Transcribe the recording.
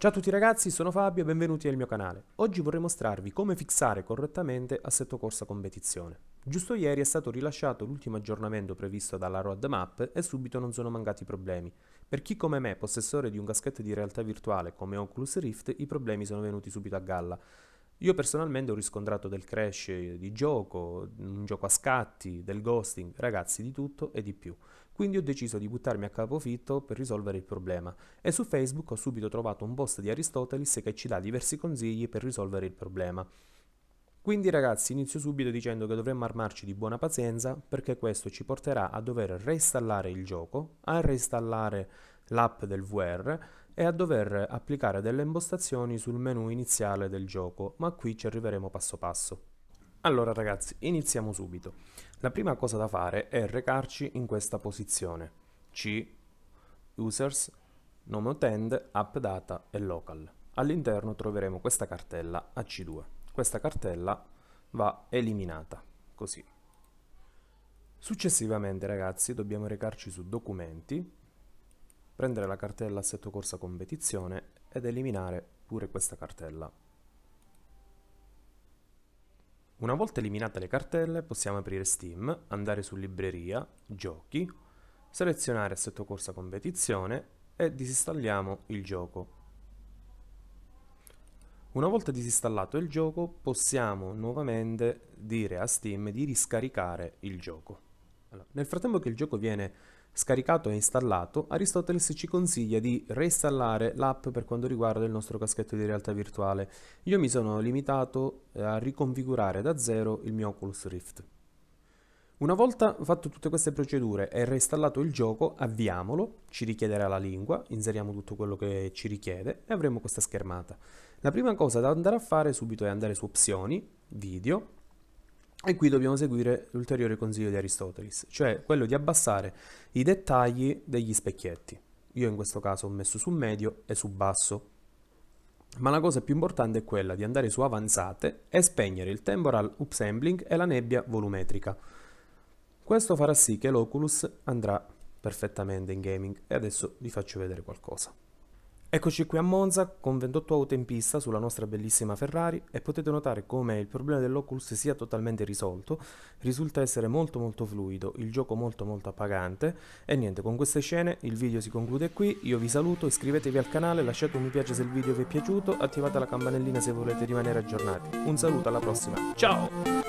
Ciao a tutti ragazzi, sono Fabio e benvenuti nel mio canale. Oggi vorrei mostrarvi come fissare correttamente assetto corsa competizione. Giusto ieri è stato rilasciato l'ultimo aggiornamento previsto dalla roadmap e subito non sono mancati problemi. Per chi come me, possessore di un caschetto di realtà virtuale come Oculus Rift, i problemi sono venuti subito a galla. Io personalmente ho riscontrato del crash di gioco, un gioco a scatti, del ghosting, ragazzi di tutto e di più. Quindi ho deciso di buttarmi a capofitto per risolvere il problema e su Facebook ho subito trovato un post di Aristoteles che ci dà diversi consigli per risolvere il problema. Quindi ragazzi inizio subito dicendo che dovremmo armarci di buona pazienza perché questo ci porterà a dover reinstallare il gioco, a reinstallare l'app del VR e a dover applicare delle impostazioni sul menu iniziale del gioco, ma qui ci arriveremo passo passo. Allora ragazzi, iniziamo subito. La prima cosa da fare è recarci in questa posizione C, Users, Nome Utend, App Data e Local. All'interno troveremo questa cartella AC2. Questa cartella va eliminata, così. Successivamente ragazzi dobbiamo recarci su Documenti, prendere la cartella Assetto Corsa Competizione ed eliminare pure questa cartella una volta eliminate le cartelle possiamo aprire Steam, andare su Libreria, Giochi, selezionare Assetto Corsa Competizione e disinstalliamo il gioco. Una volta disinstallato il gioco possiamo nuovamente dire a Steam di riscaricare il gioco. Allora, nel frattempo che il gioco viene scaricato e installato, Aristoteles ci consiglia di reinstallare l'app per quanto riguarda il nostro caschetto di realtà virtuale. Io mi sono limitato eh, a riconfigurare da zero il mio Oculus Rift. Una volta fatto tutte queste procedure e reinstallato il gioco, avviamolo, ci richiederà la lingua, inseriamo tutto quello che ci richiede e avremo questa schermata. La prima cosa da andare a fare subito è andare su opzioni, video, e qui dobbiamo seguire l'ulteriore consiglio di Aristoteles, cioè quello di abbassare i dettagli degli specchietti. Io in questo caso ho messo su medio e su basso. Ma la cosa più importante è quella di andare su avanzate e spegnere il temporal upsampling e la nebbia volumetrica. Questo farà sì che l'Oculus andrà perfettamente in gaming e adesso vi faccio vedere qualcosa. Eccoci qui a Monza con 28 auto in pista sulla nostra bellissima Ferrari e potete notare come il problema dell'Oculus sia totalmente risolto, risulta essere molto molto fluido, il gioco molto molto appagante e niente con queste scene il video si conclude qui, io vi saluto, iscrivetevi al canale, lasciate un mi piace se il video vi è piaciuto, attivate la campanellina se volete rimanere aggiornati, un saluto alla prossima, ciao!